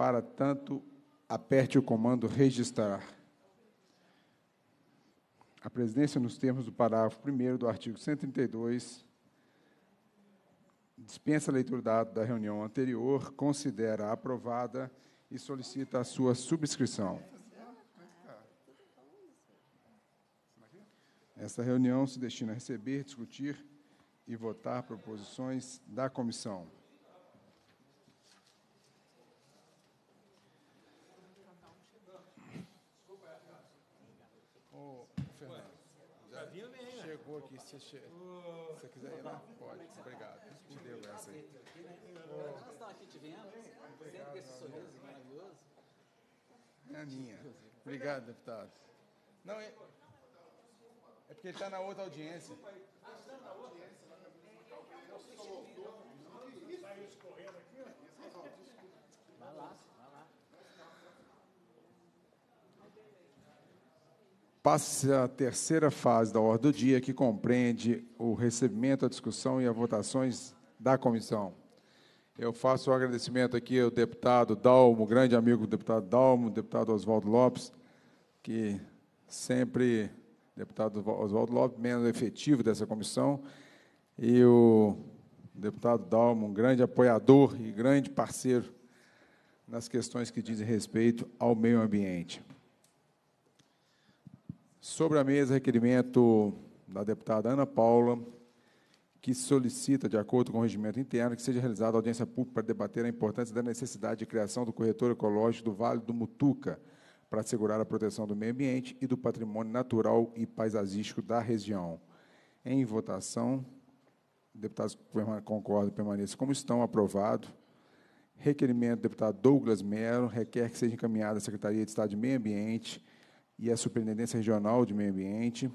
Para tanto, aperte o comando registrar. A presidência, nos termos do parágrafo 1 do artigo 132, dispensa a leitura da ata da reunião anterior, considera aprovada e solicita a sua subscrição. Esta reunião se destina a receber, discutir e votar proposições da comissão. aqui. Se você quiser ir lá, pode. Obrigado. Te devo essa aí. Nós estamos aqui te vendo, sempre com esse sorriso maravilhoso. É a minha. Obrigado, deputado. Não, é, é porque ele está na outra audiência. está na outra audiência. Vai lá. Passa a terceira fase da ordem do dia, que compreende o recebimento, a discussão e as votações da comissão. Eu faço o um agradecimento aqui ao deputado Dalmo, grande amigo do deputado Dalmo, deputado Oswaldo Lopes, que sempre, deputado Oswaldo Lopes, menos efetivo dessa comissão, e o deputado Dalmo, um grande apoiador e grande parceiro nas questões que dizem respeito ao meio ambiente. Sobre a mesa, requerimento da deputada Ana Paula, que solicita, de acordo com o regimento interno, que seja realizada audiência pública para debater a importância da necessidade de criação do corretor ecológico do Vale do Mutuca para assegurar a proteção do meio ambiente e do patrimônio natural e paisagístico da região. Em votação, deputados que concordam permaneçam como estão, aprovado. Requerimento do deputado Douglas Mello requer que seja encaminhada à Secretaria de Estado de Meio Ambiente e a Superintendência Regional de Meio Ambiente,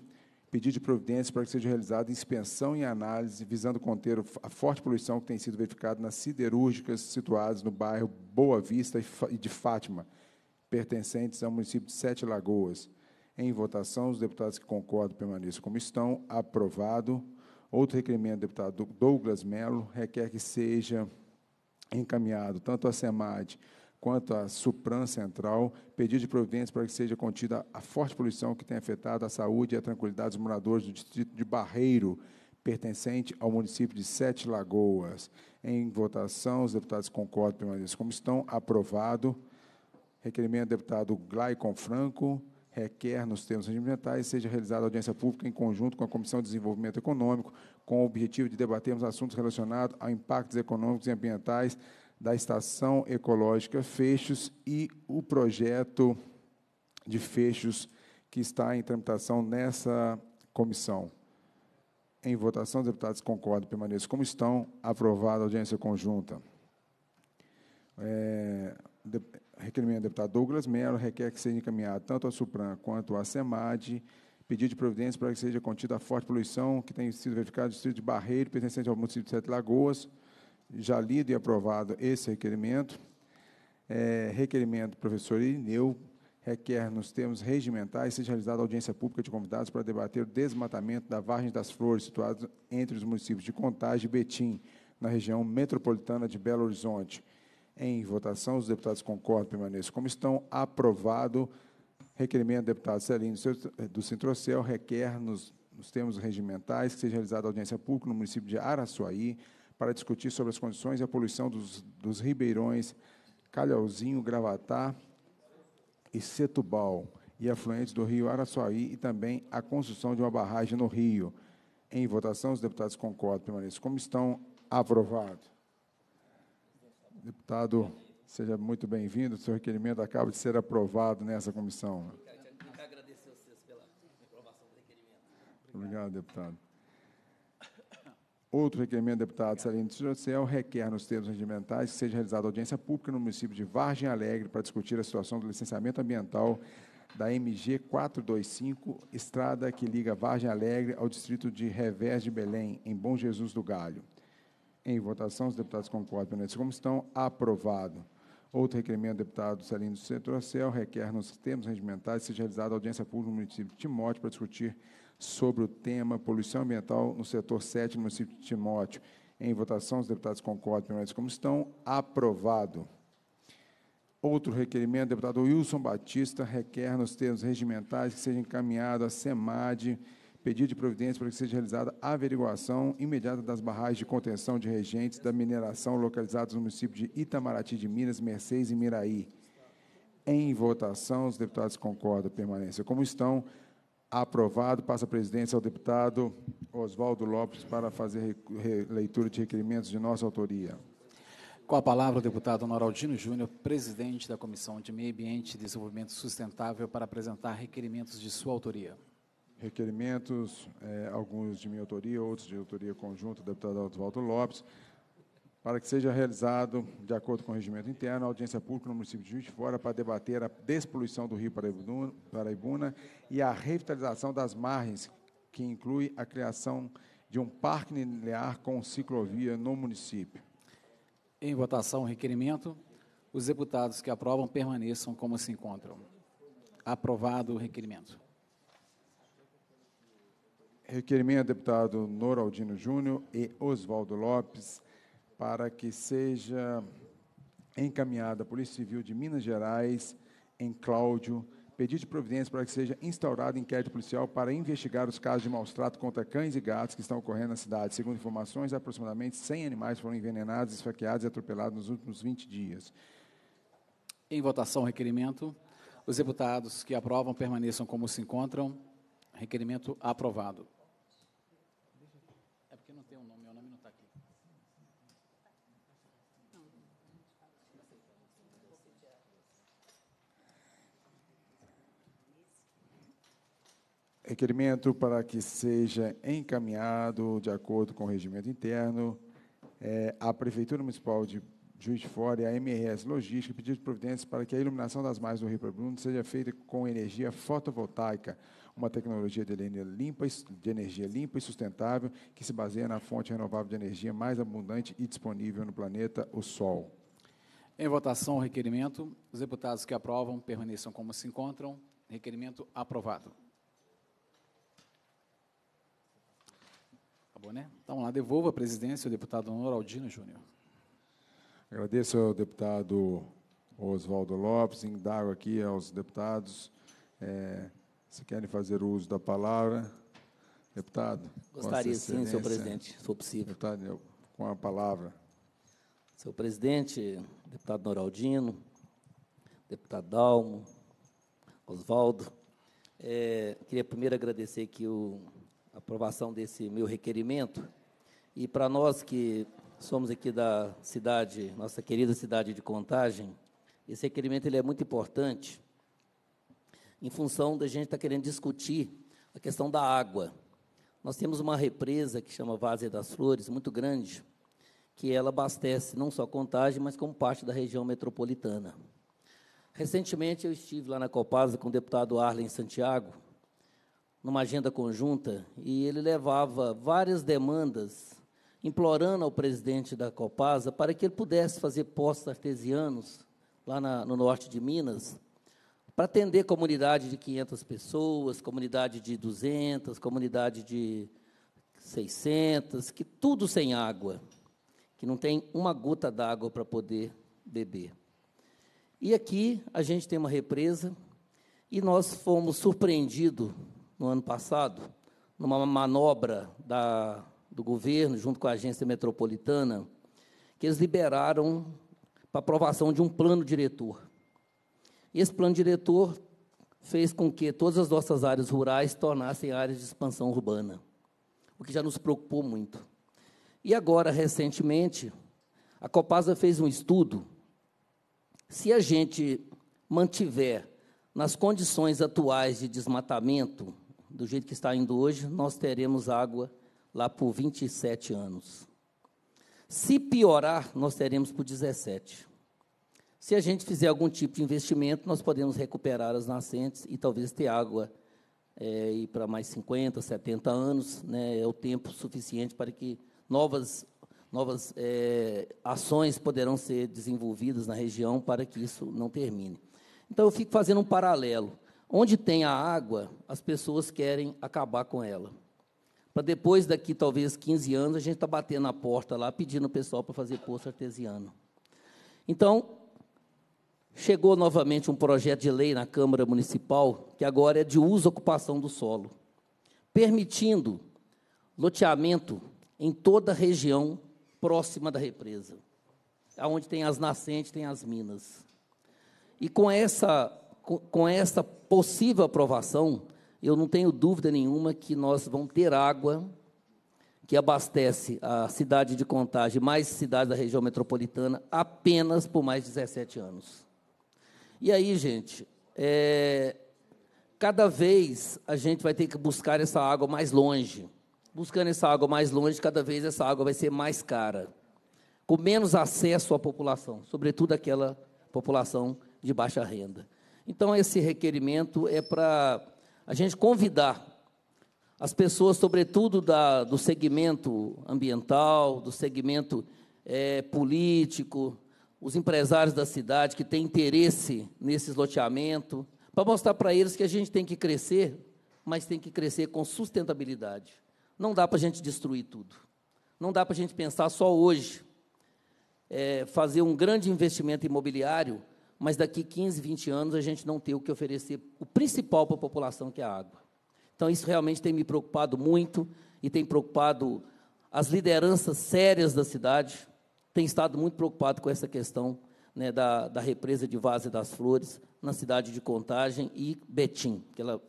pedido de providências para que seja realizada inspeção e análise visando conter a forte poluição que tem sido verificada nas siderúrgicas situadas no bairro Boa Vista e de Fátima, pertencentes ao município de Sete Lagoas. Em votação, os deputados que concordam permaneçam como estão. Aprovado. Outro requerimento do deputado Douglas Mello, requer que seja encaminhado tanto à SEMAD quanto à Supran Central, pedido de providência para que seja contida a forte poluição que tem afetado a saúde e a tranquilidade dos moradores do distrito de Barreiro, pertencente ao município de Sete Lagoas. Em votação, os deputados concordam, permaneçam como estão. Aprovado. Requerimento do deputado Glaicon Franco. Requer, nos termos regimentais, seja realizada audiência pública em conjunto com a Comissão de Desenvolvimento Econômico, com o objetivo de debatermos assuntos relacionados a impactos econômicos e ambientais da Estação Ecológica fechos e o projeto de fechos que está em tramitação nessa comissão. Em votação, os deputados concordam, permaneçam como estão. Aprovada a audiência conjunta. É, de, requerimento do deputado Douglas Mello requer que seja encaminhado tanto a Supran quanto a SEMAD pedido de providência para que seja contida a forte poluição que tem sido verificada no distrito de Barreiro, pertencente ao município de Sete Lagoas, já lido e aprovado esse requerimento. É, requerimento, professor Irineu, requer, nos termos regimentais, seja realizada audiência pública de convidados para debater o desmatamento da Vargem das Flores, situado entre os municípios de Contagem e Betim, na região metropolitana de Belo Horizonte. Em votação, os deputados concordam, permaneçam como estão. Aprovado. Requerimento do deputado Celino do eh, Centrocel requer, nos, nos termos regimentais, que seja realizada audiência pública no município de Araçuaí, para discutir sobre as condições e a poluição dos, dos ribeirões Calhauzinho, Gravatá e Setubal e afluentes do rio Araçuaí e também a construção de uma barragem no rio. Em votação, os deputados concordam, permaneçam como estão. Aprovado. Deputado, seja muito bem-vindo. seu requerimento acaba de ser aprovado nessa comissão. Obrigado deputado. Outro requerimento do deputado do de Josel requer, nos termos regimentais, que seja realizada audiência pública no município de Vargem Alegre para discutir a situação do licenciamento ambiental da MG 425, estrada que liga Vargem Alegre ao distrito de Revés de Belém, em Bom Jesus do Galho. Em votação, os deputados concordam permanentes como estão. Aprovado. Outro requerimento deputado Celino do Centro Cel requer, nos termos regimentais, seja realizada audiência pública no município de Timóteo para discutir sobre o tema poluição ambiental no setor 7, município de Timóteo. Em votação, os deputados concordam, permanecem como estão. Aprovado. Outro requerimento, deputado Wilson Batista requer nos termos regimentais que seja encaminhado à SEMAD pedido de providência para que seja realizada a averiguação imediata das barragens de contenção de regentes da mineração localizadas no município de Itamaraty de Minas, Mercedes e Miraí. Em votação, os deputados concordam, permanece como estão. Aprovado. Passa a presidência ao deputado Oswaldo Lopes para fazer leitura de requerimentos de nossa autoria. Com a palavra, o deputado Noraldino Júnior, presidente da Comissão de Meio Ambiente e Desenvolvimento Sustentável, para apresentar requerimentos de sua autoria. Requerimentos, eh, alguns de minha autoria, outros de autoria conjunta do deputado Oswaldo Lopes, para que seja realizado, de acordo com o regimento interno, a audiência pública no município de Juiz de Fora para debater a despoluição do rio Paraibuna e a revitalização das margens, que inclui a criação de um parque linear com ciclovia no município. Em votação, requerimento. Os deputados que aprovam permaneçam como se encontram. Aprovado o requerimento. Requerimento, deputado Noraldino Júnior e Oswaldo Lopes, para que seja encaminhada à Polícia Civil de Minas Gerais, em Cláudio, pedido de providência para que seja instaurado inquérito policial para investigar os casos de maus-trato contra cães e gatos que estão ocorrendo na cidade. Segundo informações, aproximadamente 100 animais foram envenenados, esfaqueados e atropelados nos últimos 20 dias. Em votação, requerimento. Os deputados que aprovam permaneçam como se encontram. Requerimento aprovado. Requerimento para que seja encaminhado, de acordo com o regimento interno, é, à Prefeitura Municipal de Juiz de Fora e à MRS Logística pedido de providências para que a iluminação das margens do Rio Bruno seja feita com energia fotovoltaica, uma tecnologia de energia, limpa, de energia limpa e sustentável que se baseia na fonte renovável de energia mais abundante e disponível no planeta, o Sol. Em votação o requerimento. Os deputados que aprovam permaneçam como se encontram. Requerimento aprovado. favor, né? Então, lá, devolva a presidência ao deputado Noraldino Júnior. Agradeço ao deputado Oswaldo Lopes, indago aqui aos deputados é, se querem fazer uso da palavra. Deputado. Gostaria sim, senhor presidente, se for possível. Deputado, com a palavra. Senhor presidente, deputado Noraldino, deputado Dalmo, Oswaldo, é, queria primeiro agradecer aqui o aprovação desse meu requerimento. E para nós que somos aqui da cidade, nossa querida cidade de Contagem, esse requerimento ele é muito importante em função da gente estar tá querendo discutir a questão da água. Nós temos uma represa que chama Várzea das Flores, muito grande, que ela abastece não só Contagem, mas como parte da região metropolitana. Recentemente eu estive lá na Copasa com o deputado Arlen Santiago numa agenda conjunta e ele levava várias demandas implorando ao presidente da Copasa para que ele pudesse fazer postos artesianos lá na, no norte de Minas para atender comunidade de 500 pessoas, comunidade de 200, comunidade de 600, que tudo sem água, que não tem uma gota d'água para poder beber. E aqui a gente tem uma represa e nós fomos surpreendidos no ano passado, numa manobra da, do governo, junto com a agência metropolitana, que eles liberaram para aprovação de um plano diretor. E esse plano diretor fez com que todas as nossas áreas rurais tornassem áreas de expansão urbana, o que já nos preocupou muito. E agora, recentemente, a Copasa fez um estudo. Se a gente mantiver nas condições atuais de desmatamento do jeito que está indo hoje, nós teremos água lá por 27 anos. Se piorar, nós teremos por 17. Se a gente fizer algum tipo de investimento, nós podemos recuperar as nascentes e talvez ter água é, e para mais 50, 70 anos, né, é o tempo suficiente para que novas, novas é, ações poderão ser desenvolvidas na região para que isso não termine. Então, eu fico fazendo um paralelo. Onde tem a água, as pessoas querem acabar com ela. Para depois daqui, talvez 15 anos, a gente está batendo na porta lá, pedindo o pessoal para fazer poço artesiano. Então, chegou novamente um projeto de lei na Câmara Municipal, que agora é de uso e ocupação do solo, permitindo loteamento em toda a região próxima da represa, aonde tem as nascentes, tem as minas. E com essa com essa possível aprovação, eu não tenho dúvida nenhuma que nós vamos ter água que abastece a cidade de Contagem, mais cidades da região metropolitana, apenas por mais 17 anos. E aí, gente, é, cada vez a gente vai ter que buscar essa água mais longe. Buscando essa água mais longe, cada vez essa água vai ser mais cara, com menos acesso à população, sobretudo aquela população de baixa renda. Então, esse requerimento é para a gente convidar as pessoas, sobretudo da, do segmento ambiental, do segmento é, político, os empresários da cidade que têm interesse nesse loteamento, para mostrar para eles que a gente tem que crescer, mas tem que crescer com sustentabilidade. Não dá para a gente destruir tudo. Não dá para a gente pensar só hoje. É, fazer um grande investimento imobiliário mas daqui 15, 20 anos a gente não ter o que oferecer o principal para a população, que é a água. Então, isso realmente tem me preocupado muito e tem preocupado as lideranças sérias da cidade, tem estado muito preocupado com essa questão né, da, da represa de Vaza das Flores na cidade de Contagem e Betim, que ela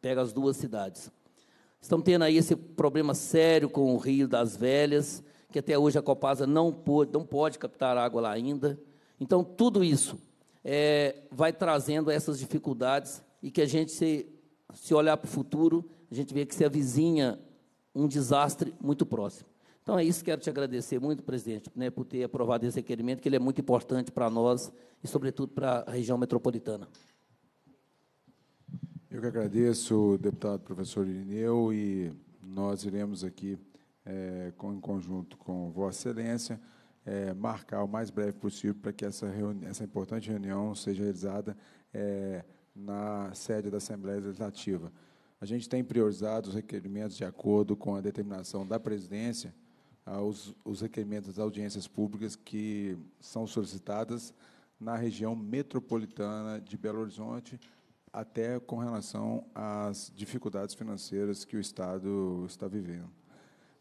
pega as duas cidades. Estamos tendo aí esse problema sério com o Rio das Velhas, que até hoje a Copasa não pode, não pode captar água lá ainda. Então, tudo isso é, vai trazendo essas dificuldades e que a gente, se, se olhar para o futuro, a gente vê que se avizinha um desastre muito próximo. Então é isso, quero te agradecer muito, presidente, né, por ter aprovado esse requerimento, que ele é muito importante para nós e, sobretudo, para a região metropolitana. Eu que agradeço, deputado professor Irineu, e nós iremos aqui, é, com, em conjunto com Vossa Excelência, é, marcar o mais breve possível para que essa, essa importante reunião seja realizada é, na sede da Assembleia Legislativa. A gente tem priorizado os requerimentos de acordo com a determinação da presidência, aos, ah, os requerimentos das audiências públicas que são solicitadas na região metropolitana de Belo Horizonte, até com relação às dificuldades financeiras que o Estado está vivendo.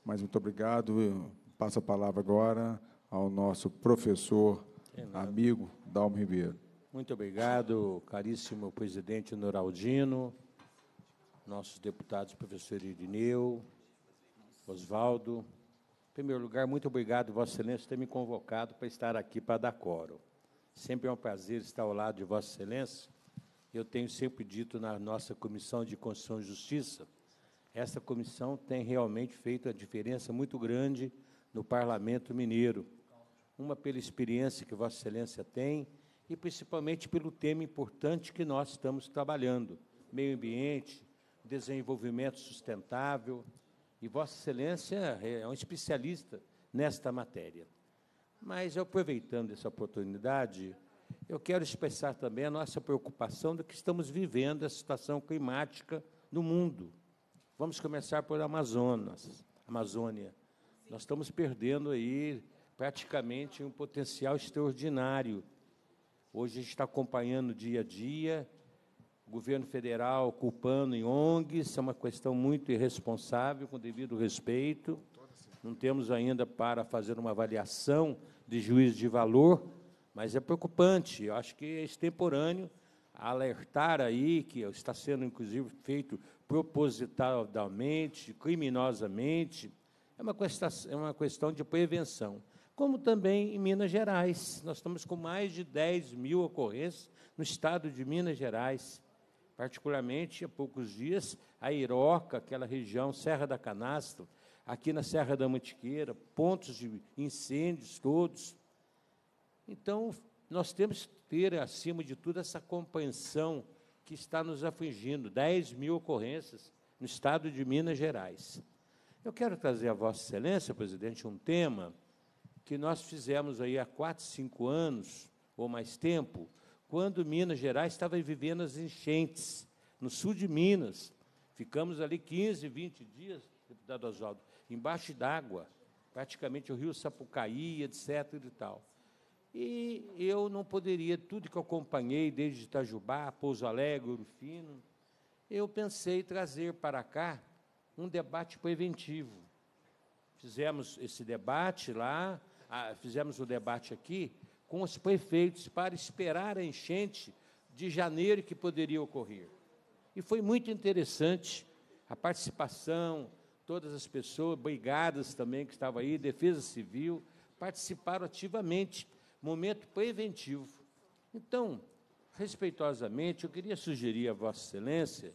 Mas muito obrigado. Passo a palavra agora ao nosso professor, é amigo Dalmo Ribeiro. Muito obrigado, caríssimo presidente Noraldino, nossos deputados, professor Irineu, Oswaldo. Em primeiro lugar, muito obrigado, Vossa Excelência, por ter me convocado para estar aqui para dar coro. Sempre é um prazer estar ao lado de Vossa Excelência. Eu tenho sempre dito na nossa Comissão de Constituição e Justiça, essa comissão tem realmente feito a diferença muito grande no Parlamento Mineiro uma pela experiência que Vossa Excelência tem e principalmente pelo tema importante que nós estamos trabalhando: meio ambiente, desenvolvimento sustentável. E Vossa Excelência é, é um especialista nesta matéria. Mas, aproveitando essa oportunidade, eu quero expressar também a nossa preocupação do que estamos vivendo, a situação climática no mundo. Vamos começar por Amazonas, Amazônia. Nós estamos perdendo aí praticamente um potencial extraordinário. Hoje a gente está acompanhando dia a dia, o governo federal culpando em ONGs, é uma questão muito irresponsável, com devido respeito. Não temos ainda para fazer uma avaliação de juízo de valor, mas é preocupante. Eu acho que é extemporâneo alertar aí que está sendo, inclusive, feito propositalmente, criminosamente. é uma é questão de prevenção como também em Minas Gerais. Nós estamos com mais de 10 mil ocorrências no estado de Minas Gerais. Particularmente, há poucos dias, a Iroca, aquela região, Serra da Canastro, aqui na Serra da Mantiqueira, pontos de incêndios todos. Então, nós temos que ter, acima de tudo, essa compreensão que está nos afligindo. 10 mil ocorrências no estado de Minas Gerais. Eu quero trazer a Vossa Excelência, presidente, um tema que nós fizemos aí há quatro, cinco anos ou mais tempo, quando Minas Gerais estava vivendo as enchentes, no sul de Minas. Ficamos ali 15, 20 dias, deputado Oswaldo, embaixo d'água, praticamente o rio Sapucaí, etc. e tal. E eu não poderia, tudo que eu acompanhei, desde Itajubá, Pouso Alegre, Urufino, eu pensei trazer para cá um debate preventivo. Fizemos esse debate lá, ah, fizemos o um debate aqui com os prefeitos para esperar a enchente de janeiro que poderia ocorrer. E foi muito interessante a participação, todas as pessoas, brigadas também que estavam aí, defesa civil, participaram ativamente, momento preventivo. Então, respeitosamente, eu queria sugerir a Vossa Excelência,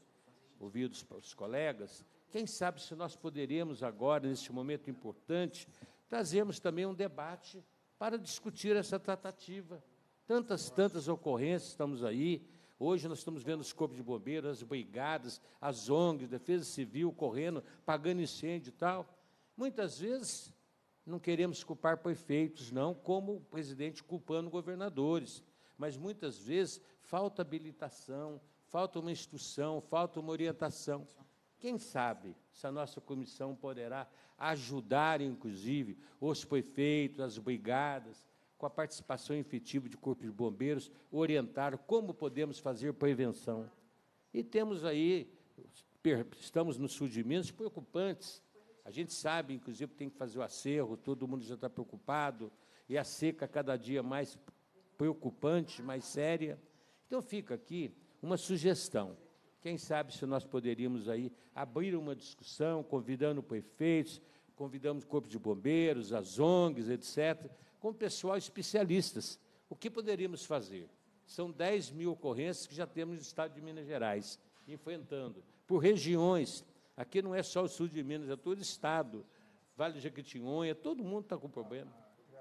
ouvidos para os colegas, quem sabe se nós poderíamos agora, neste momento importante, trazemos também um debate para discutir essa tratativa. Tantas, tantas ocorrências estamos aí. Hoje nós estamos vendo os corpos de bombeiros, as brigadas, as ONGs, defesa civil correndo, pagando incêndio e tal. Muitas vezes não queremos culpar prefeitos, não, como o presidente culpando governadores. Mas muitas vezes falta habilitação, falta uma instrução, falta uma orientação. Quem sabe se a nossa comissão poderá ajudar, inclusive, os prefeitos, as brigadas, com a participação efetiva de corpos de bombeiros, orientar como podemos fazer prevenção. E temos aí, estamos no sul de Minas, preocupantes. A gente sabe, inclusive, que tem que fazer o acerro, todo mundo já está preocupado, e a seca cada dia mais preocupante, mais séria. Então fica aqui uma sugestão. Quem sabe se nós poderíamos aí abrir uma discussão, convidando prefeitos, convidamos corpos de bombeiros, as ONGs, etc., com pessoal especialistas. O que poderíamos fazer? São 10 mil ocorrências que já temos no estado de Minas Gerais, enfrentando, por regiões. Aqui não é só o sul de Minas, é todo o estado. Vale de Jequitinhonha, todo mundo está com problema.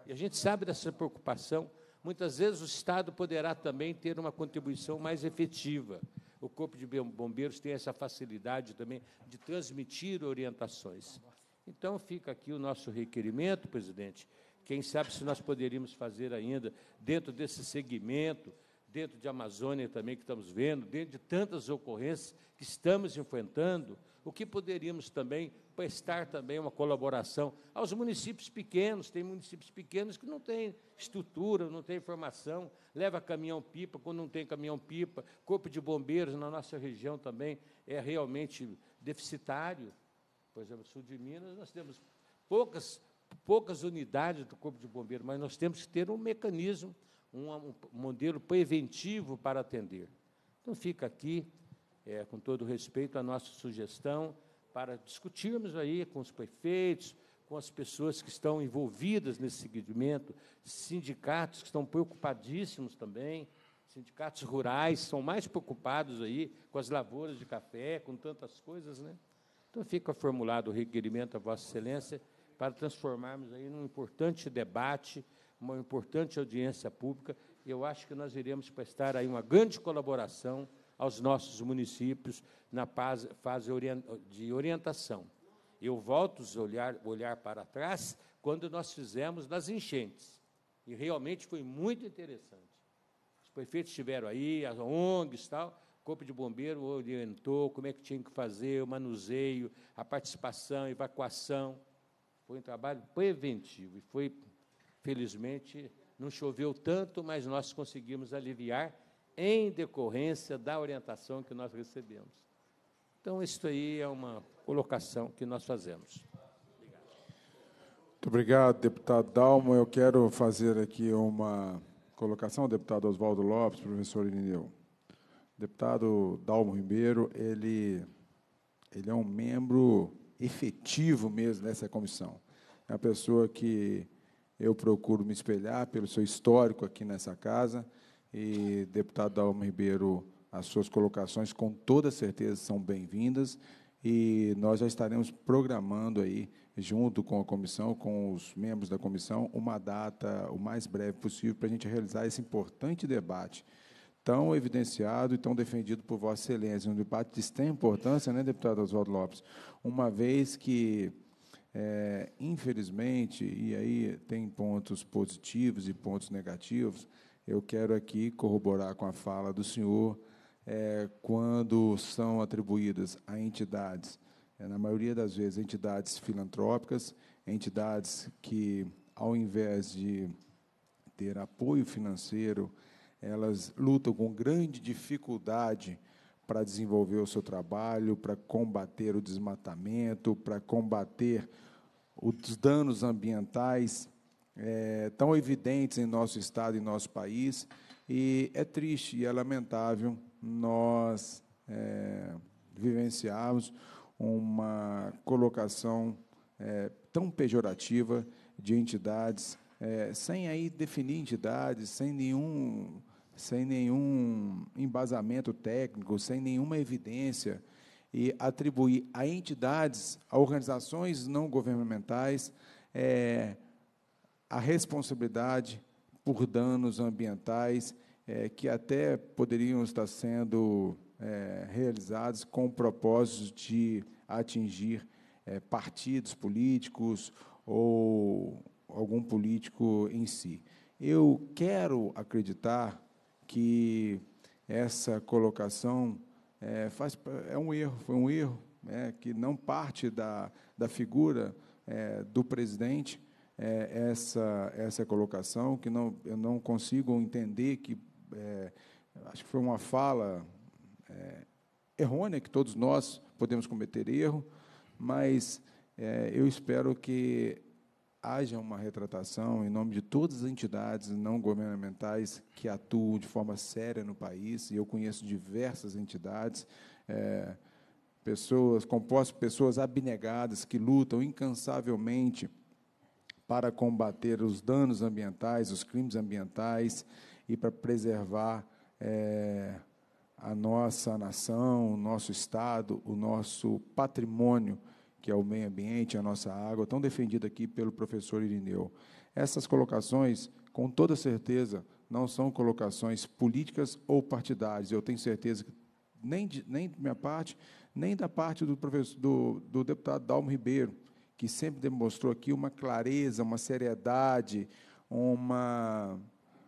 E a gente sabe dessa preocupação. Muitas vezes o Estado poderá também ter uma contribuição mais efetiva o Corpo de Bombeiros tem essa facilidade também de transmitir orientações. Então, fica aqui o nosso requerimento, presidente. Quem sabe se nós poderíamos fazer ainda, dentro desse segmento, dentro de Amazônia também que estamos vendo, dentro de tantas ocorrências que estamos enfrentando, o que poderíamos também prestar também uma colaboração aos municípios pequenos, tem municípios pequenos que não têm estrutura, não têm formação, leva caminhão-pipa, quando não tem caminhão-pipa, corpo de bombeiros na nossa região também é realmente deficitário. Por exemplo, sul de Minas, nós temos poucas, poucas unidades do corpo de bombeiros, mas nós temos que ter um mecanismo, um, um modelo preventivo para atender. Então, fica aqui é, com todo respeito, a nossa sugestão para discutirmos aí com os prefeitos, com as pessoas que estão envolvidas nesse segmento, sindicatos que estão preocupadíssimos também, sindicatos rurais são mais preocupados aí com as lavouras de café, com tantas coisas, né? Então fica formulado o requerimento a Vossa Excelência para transformarmos aí num importante debate, uma importante audiência pública. E eu acho que nós iremos prestar aí uma grande colaboração aos nossos municípios na fase de orientação. Eu volto a olhar, olhar para trás quando nós fizemos nas enchentes. E realmente foi muito interessante. Os prefeitos estiveram aí, as ONGs tal, o Corpo de Bombeiro orientou como é que tinha que fazer, o manuseio, a participação, a evacuação. Foi um trabalho preventivo e foi, felizmente, não choveu tanto, mas nós conseguimos aliviar em decorrência da orientação que nós recebemos. Então, isso aí é uma colocação que nós fazemos. Muito obrigado, deputado Dalmo. Eu quero fazer aqui uma colocação, deputado Oswaldo Lopes, professor Irineu. Deputado Dalmo Ribeiro, ele, ele é um membro efetivo mesmo dessa comissão. É uma pessoa que eu procuro me espelhar pelo seu histórico aqui nessa casa. E, deputado Dalmo Ribeiro, as suas colocações, com toda certeza, são bem-vindas e nós já estaremos programando aí, junto com a comissão, com os membros da comissão, uma data o mais breve possível para a gente realizar esse importante debate, tão evidenciado e tão defendido por Vossa Excelência. Um debate de extrema importância, né, deputado Oswaldo Lopes? Uma vez que, é, infelizmente, e aí tem pontos positivos e pontos negativos, eu quero aqui corroborar com a fala do senhor, é, quando são atribuídas a entidades, é, na maioria das vezes, entidades filantrópicas, entidades que, ao invés de ter apoio financeiro, elas lutam com grande dificuldade para desenvolver o seu trabalho, para combater o desmatamento, para combater os danos ambientais é, tão evidentes em nosso estado, em nosso país, e é triste e é lamentável nós é, vivenciarmos uma colocação é, tão pejorativa de entidades, é, sem aí definir entidades, sem nenhum, sem nenhum embasamento técnico, sem nenhuma evidência, e atribuir a entidades, a organizações não governamentais, é, a responsabilidade por danos ambientais é, que até poderiam estar sendo é, realizados com o propósito de atingir é, partidos políticos ou algum político em si. Eu quero acreditar que essa colocação é, faz, é um erro, foi um erro né, que não parte da, da figura é, do presidente, é, essa, essa colocação, que não, eu não consigo entender que. É, acho que foi uma fala é, errônea, que todos nós podemos cometer erro, mas é, eu espero que haja uma retratação em nome de todas as entidades não governamentais que atuam de forma séria no país, e eu conheço diversas entidades, é, pessoas compostas, pessoas abnegadas que lutam incansavelmente para combater os danos ambientais, os crimes ambientais e para preservar é, a nossa nação, o nosso Estado, o nosso patrimônio, que é o meio ambiente, a nossa água, tão defendida aqui pelo professor Irineu. Essas colocações, com toda certeza, não são colocações políticas ou partidárias. Eu tenho certeza que nem, de, nem da minha parte, nem da parte do, professor, do, do deputado Dalmo Ribeiro, que sempre demonstrou aqui uma clareza, uma seriedade, uma,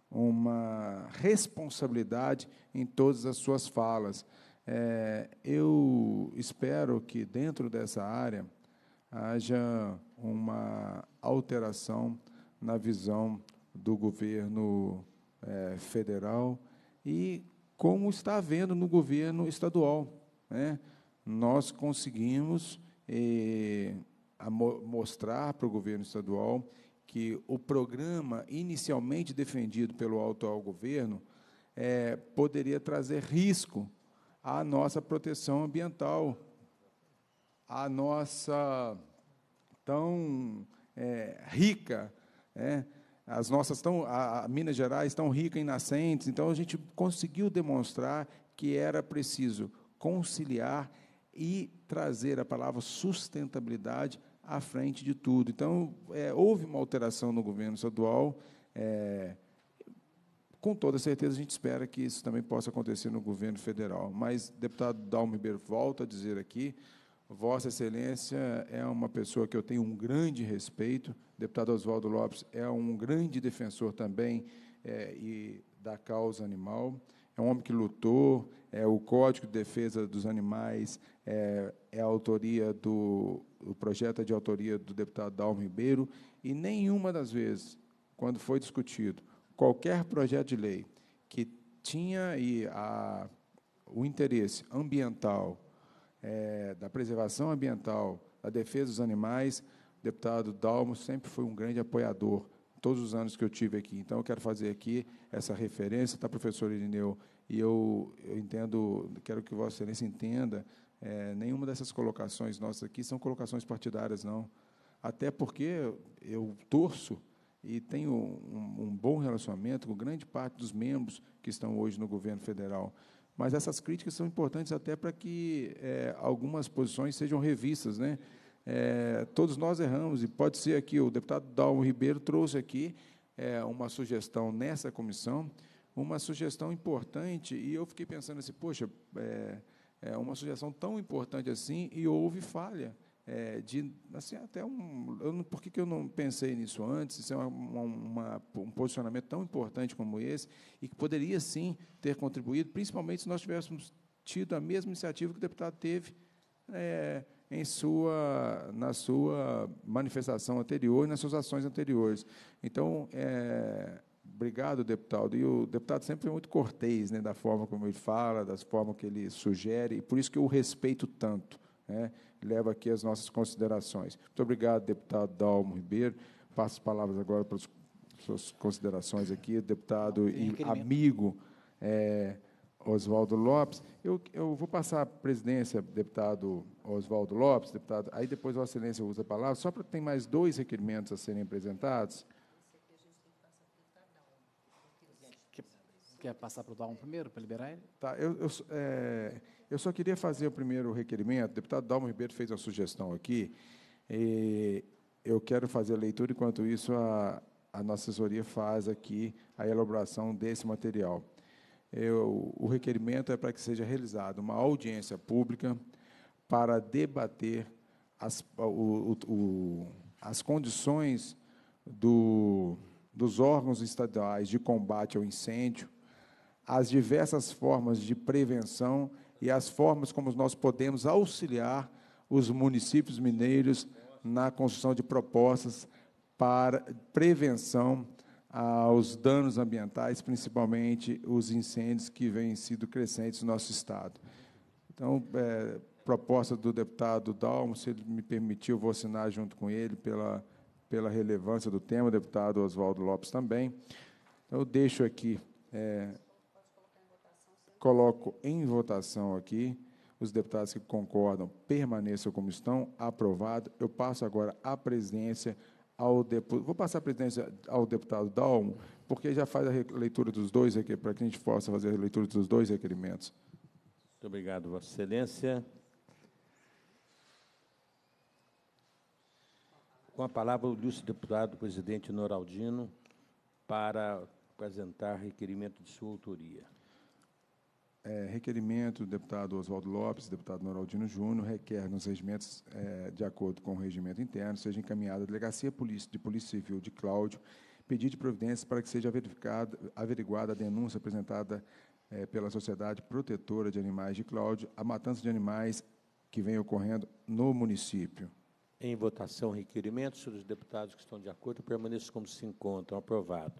uma responsabilidade em todas as suas falas. É, eu espero que dentro dessa área haja uma alteração na visão do governo é, federal e como está havendo no governo estadual. Né? Nós conseguimos. Eh, a mo mostrar para o governo estadual que o programa inicialmente defendido pelo atual governo é, poderia trazer risco à nossa proteção ambiental, à nossa tão é, rica, é, as nossas tão, a, a Minas Gerais tão rica em nascentes. Então a gente conseguiu demonstrar que era preciso conciliar e trazer a palavra sustentabilidade à frente de tudo. Então, é, houve uma alteração no governo estadual. É, com toda certeza, a gente espera que isso também possa acontecer no governo federal. Mas, deputado Dalmo Ribeiro, volta a dizer aqui, Vossa Excelência é uma pessoa que eu tenho um grande respeito. Deputado Oswaldo Lopes é um grande defensor também é, e da causa animal. É um homem que lutou, é o Código de Defesa dos Animais, é, é a autoria do. O projeto é de autoria do deputado Dalmo Ribeiro, e nenhuma das vezes, quando foi discutido qualquer projeto de lei que tinha aí a, o interesse ambiental, é, da preservação ambiental, da defesa dos animais, o deputado Dalmo sempre foi um grande apoiador todos os anos que eu tive aqui. Então, eu quero fazer aqui essa referência, tá, professor Irineu? E eu, eu entendo, quero que Vossa Excelência entenda, é, nenhuma dessas colocações nossas aqui são colocações partidárias, não. Até porque eu torço e tenho um, um bom relacionamento com grande parte dos membros que estão hoje no governo federal. Mas essas críticas são importantes até para que é, algumas posições sejam revistas, né? É, todos nós erramos, e pode ser aqui, o deputado Dalmo Ribeiro trouxe aqui é, uma sugestão nessa comissão, uma sugestão importante, e eu fiquei pensando assim, poxa, é, é uma sugestão tão importante assim, e houve falha. É, de assim até um eu, por que, que eu não pensei nisso antes isso é uma, uma, um posicionamento tão importante como esse e que poderia sim ter contribuído principalmente se nós tivéssemos tido a mesma iniciativa que o deputado teve é, em sua, na sua manifestação anterior e nas suas ações anteriores. Então, é, obrigado, deputado. E o deputado sempre é muito cortês né, da forma como ele fala, das formas que ele sugere, e por isso que eu o respeito tanto. Né? Leva aqui as nossas considerações. Muito obrigado, deputado Dalmo Ribeiro. Passo as palavras agora para as suas considerações aqui, deputado ah, e amigo. É, Oswaldo Lopes. Eu, eu vou passar a presidência, deputado Oswaldo Lopes, deputado. Aí depois Vossa Excelência usa a palavra, só para ter mais dois requerimentos a serem apresentados. Quer passar para o Dalmo primeiro, para liberar ele? Tá, eu, eu, é, eu só queria fazer o primeiro requerimento. O deputado Dalmo Ribeiro fez uma sugestão aqui. eu quero fazer a leitura, enquanto isso a, a nossa assessoria faz aqui a elaboração desse material eu, é, o requerimento é para que seja realizada uma audiência pública para debater as, o, o, as condições do, dos órgãos estaduais de combate ao incêndio, as diversas formas de prevenção e as formas como nós podemos auxiliar os municípios mineiros na construção de propostas para prevenção aos danos ambientais, principalmente os incêndios que vêm sido crescentes no nosso Estado. Então, é, proposta do deputado Dalmo, se ele me permitir, vou assinar junto com ele pela, pela relevância do tema, o deputado Oswaldo Lopes também. Então, eu deixo aqui, é, coloco em votação aqui, os deputados que concordam permaneçam como estão, aprovado. Eu passo agora à presidência ao deputado. Vou passar a presidência ao deputado Dalmo, porque já faz a leitura dos dois, para que a gente possa fazer a leitura dos dois requerimentos. Muito obrigado, Vossa Excelência. Com a palavra, o ilustre deputado presidente Noraldino, para apresentar requerimento de sua autoria é, requerimento do deputado Oswaldo Lopes, deputado Noraldino Júnior, requer nos regimentos, é, de acordo com o regimento interno, seja encaminhada à Delegacia de Polícia Civil de Cláudio, pedir de providências para que seja averiguada a denúncia apresentada é, pela Sociedade Protetora de Animais de Cláudio, a matança de animais que vem ocorrendo no município. Em votação, requerimentos dos deputados que estão de acordo permaneçam como se encontram. Aprovado.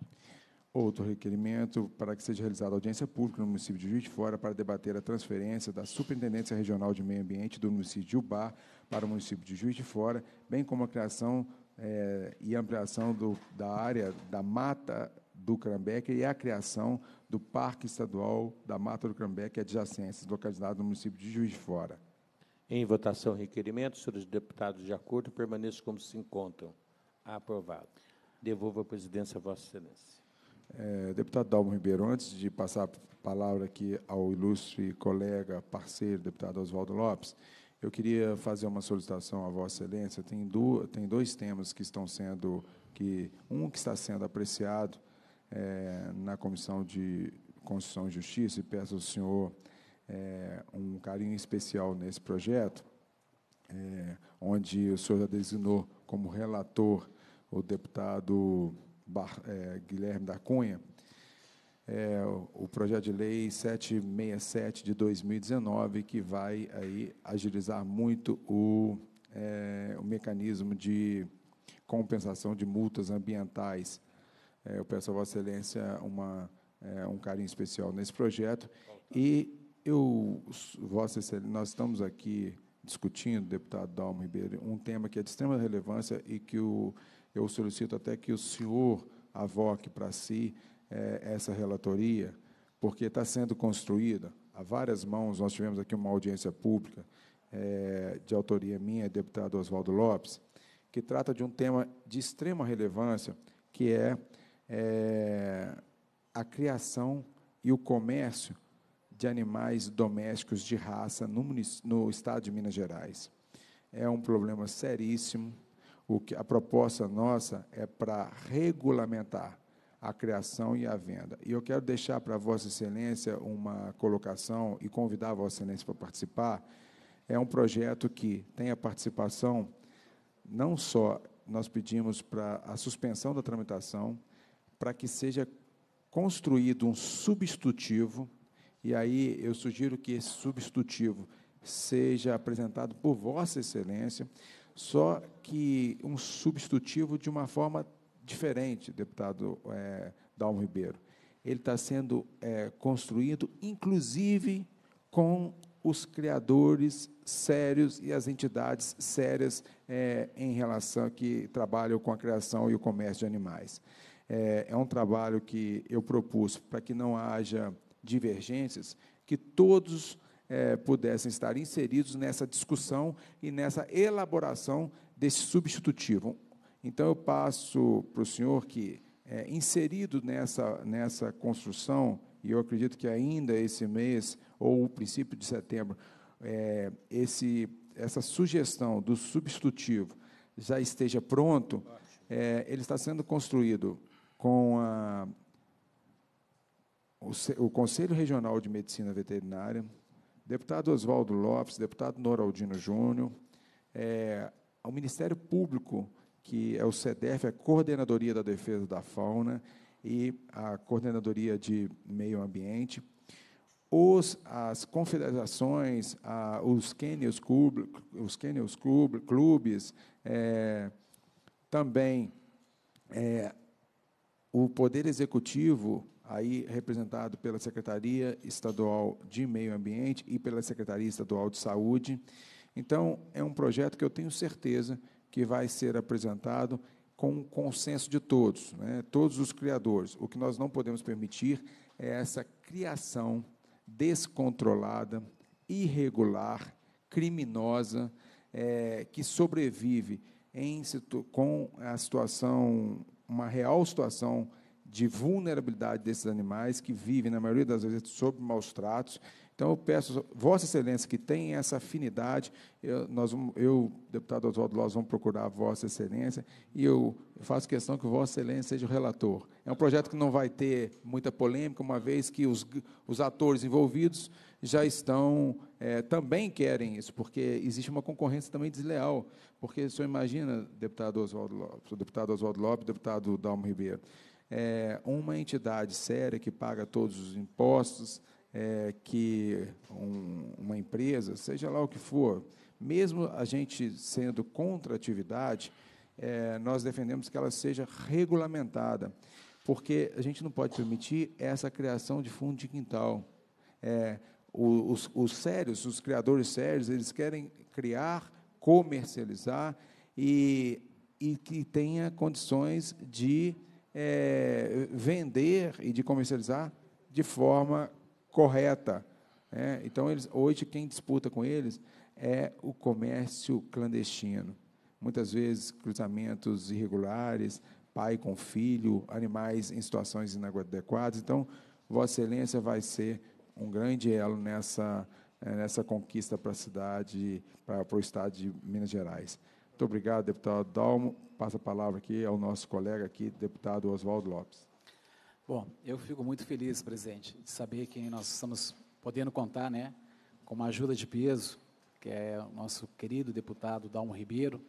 Outro requerimento para que seja realizada audiência pública no município de Juiz de Fora para debater a transferência da Superintendência Regional de Meio Ambiente do município de Ubá para o município de Juiz de Fora, bem como a criação eh, e ampliação do, da área da Mata do Crambeque e a criação do Parque Estadual da Mata do Crambeque é adjacências, localizado no município de Juiz de Fora. Em votação, requerimento. Senhores deputados, de acordo, permaneçam como se encontram. Aprovado. Devolvo a presidência a Vossa Excelência. É, deputado Dalmo Ribeiro, antes de passar a palavra aqui ao ilustre colega, parceiro, deputado Oswaldo Lopes, eu queria fazer uma solicitação à Vossa Excelência. Tem, do, tem dois temas que estão sendo, que um que está sendo apreciado é, na Comissão de Constituição e Justiça, e peço ao senhor é, um carinho especial nesse projeto, é, onde o senhor já designou como relator o deputado Bar, é, Guilherme da Cunha, é, o projeto de lei 767 de 2019, que vai aí agilizar muito o, é, o mecanismo de compensação de multas ambientais. É, eu peço a Vossa Excelência uma, é, um carinho especial nesse projeto. E eu, Vossa Excelência, nós estamos aqui discutindo, deputado Dalmo Ribeiro, um tema que é de extrema relevância e que o eu solicito até que o senhor avoque para si é, essa relatoria, porque está sendo construída a várias mãos. Nós tivemos aqui uma audiência pública é, de autoria minha, deputado Oswaldo Lopes, que trata de um tema de extrema relevância, que é, é a criação e o comércio de animais domésticos de raça no, no estado de Minas Gerais. É um problema seríssimo o que, a proposta nossa é para regulamentar a criação e a venda. E eu quero deixar para Vossa Excelência uma colocação e convidar Vossa Excelência para participar. É um projeto que tem a participação, não só nós pedimos para a suspensão da tramitação, para que seja construído um substitutivo, e aí eu sugiro que esse substitutivo seja apresentado por Vossa Excelência, só que um substitutivo de uma forma diferente, deputado é, Dalmo Ribeiro. Ele está sendo é, construído, inclusive, com os criadores sérios e as entidades sérias é, em relação que trabalham com a criação e o comércio de animais. É, é um trabalho que eu propus para que não haja divergências, que todos é, pudessem estar inseridos nessa discussão e nessa elaboração desse substitutivo. Então, eu passo para o senhor que, é, inserido nessa, nessa construção, e eu acredito que ainda esse mês, ou o princípio de setembro, é, esse, essa sugestão do substitutivo já esteja pronto, é, ele está sendo construído com a, o, o Conselho Regional de Medicina Veterinária, deputado Oswaldo Lopes, deputado Noraldino Júnior, é, ao Ministério Público, que é o CDF, a Coordenadoria da Defesa da Fauna e a Coordenadoria de Meio Ambiente, os, as confederações, a, os Kennels Club, os Kennels Club, Clubes, é, também é, o Poder Executivo aí representado pela Secretaria Estadual de Meio Ambiente e pela Secretaria Estadual de Saúde. Então, é um projeto que eu tenho certeza que vai ser apresentado com o consenso de todos, né? todos os criadores. O que nós não podemos permitir é essa criação descontrolada, irregular, criminosa, é, que sobrevive em, com a situação, uma real situação de vulnerabilidade desses animais que vivem, na maioria das vezes, sob maus tratos. Então, eu peço, Vossa Excelência, que tem essa afinidade, eu, nós, eu deputado Oswaldo Lóz, vamos procurar Vossa Excelência, e eu faço questão que Vossa Excelência seja o relator. É um projeto que não vai ter muita polêmica, uma vez que os, os atores envolvidos já estão, é, também querem isso, porque existe uma concorrência também desleal. Porque o senhor imagina, deputado Oswaldo Lopes, deputado Oswaldo Lopes, deputado Dalmo Ribeiro, é, uma entidade séria que paga todos os impostos, é, que um, uma empresa, seja lá o que for, mesmo a gente sendo contra a atividade, é, nós defendemos que ela seja regulamentada, porque a gente não pode permitir essa criação de fundo de quintal. É, os, os, sérios, os criadores sérios, eles querem criar, comercializar e, e que tenha condições de é, vender e de comercializar de forma correta. Né? Então, eles, hoje, quem disputa com eles é o comércio clandestino. Muitas vezes, cruzamentos irregulares, pai com filho, animais em situações inadequadas. Então, Vossa Excelência vai ser um grande elo nessa, é, nessa conquista para a cidade, para, para o estado de Minas Gerais. Muito obrigado, deputado Dalmo. Passa a palavra aqui ao nosso colega aqui, deputado Oswaldo Lopes. Bom, eu fico muito feliz, presidente, de saber que nós estamos podendo contar, né, com uma ajuda de peso, que é o nosso querido deputado Dalmo Ribeiro,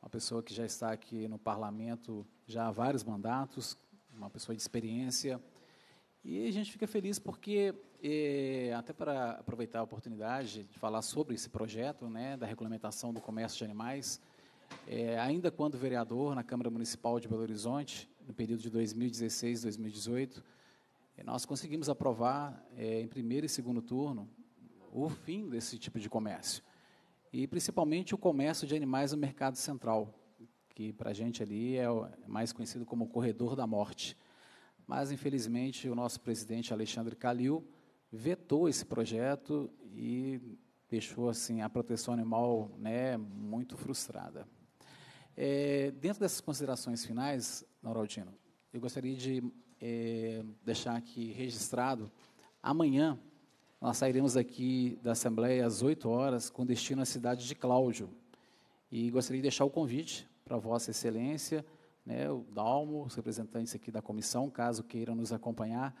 uma pessoa que já está aqui no parlamento já há vários mandatos, uma pessoa de experiência. E a gente fica feliz porque, eh, até para aproveitar a oportunidade de falar sobre esse projeto né, da regulamentação do comércio de animais, é, ainda quando vereador na Câmara Municipal de Belo Horizonte, no período de 2016 e 2018, é, nós conseguimos aprovar é, em primeiro e segundo turno o fim desse tipo de comércio. E principalmente o comércio de animais no mercado central, que para a gente ali é, é mais conhecido como corredor da morte. Mas, infelizmente, o nosso presidente Alexandre Calil vetou esse projeto e deixou assim a proteção animal né, muito frustrada. É, dentro dessas considerações finais, Noraldino, eu gostaria de é, deixar aqui registrado, amanhã nós sairemos aqui da Assembleia às 8 horas, com destino à cidade de Cláudio. E gostaria de deixar o convite para Vossa Excelência, né, o Dalmo, os representantes aqui da comissão, caso queiram nos acompanhar.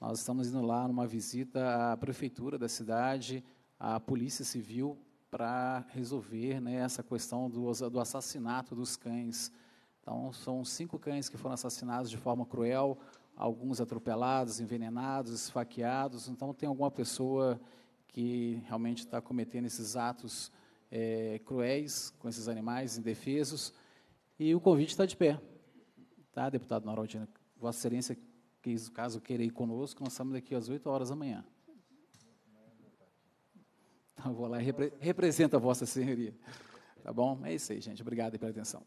Nós estamos indo lá numa visita à prefeitura da cidade, à Polícia Civil, para resolver né, essa questão do, do assassinato dos cães. Então, são cinco cães que foram assassinados de forma cruel, alguns atropelados, envenenados, esfaqueados. Então, tem alguma pessoa que realmente está cometendo esses atos é, cruéis com esses animais indefesos. E o convite está de pé. Tá, deputado Noraldino? Vossa Excelência quis, caso queira ir conosco, nós estamos aqui às 8 horas da manhã. Tá, eu vou lá e repre represento a vossa senhoria. Tá bom? É isso aí, gente. Obrigado pela atenção.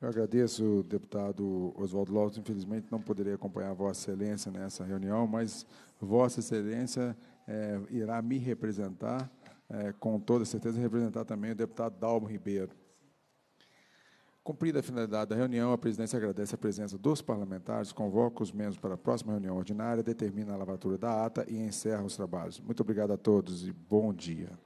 Eu agradeço, deputado Oswaldo Lopes. Infelizmente, não poderei acompanhar Vossa Excelência nessa reunião, mas Vossa Excelência é, irá me representar é, com toda certeza, representar também o deputado Dalmo Ribeiro. Cumprida a finalidade da reunião, a presidência agradece a presença dos parlamentares, convoca os membros para a próxima reunião ordinária, determina a lavatura da ata e encerra os trabalhos. Muito obrigado a todos e bom dia.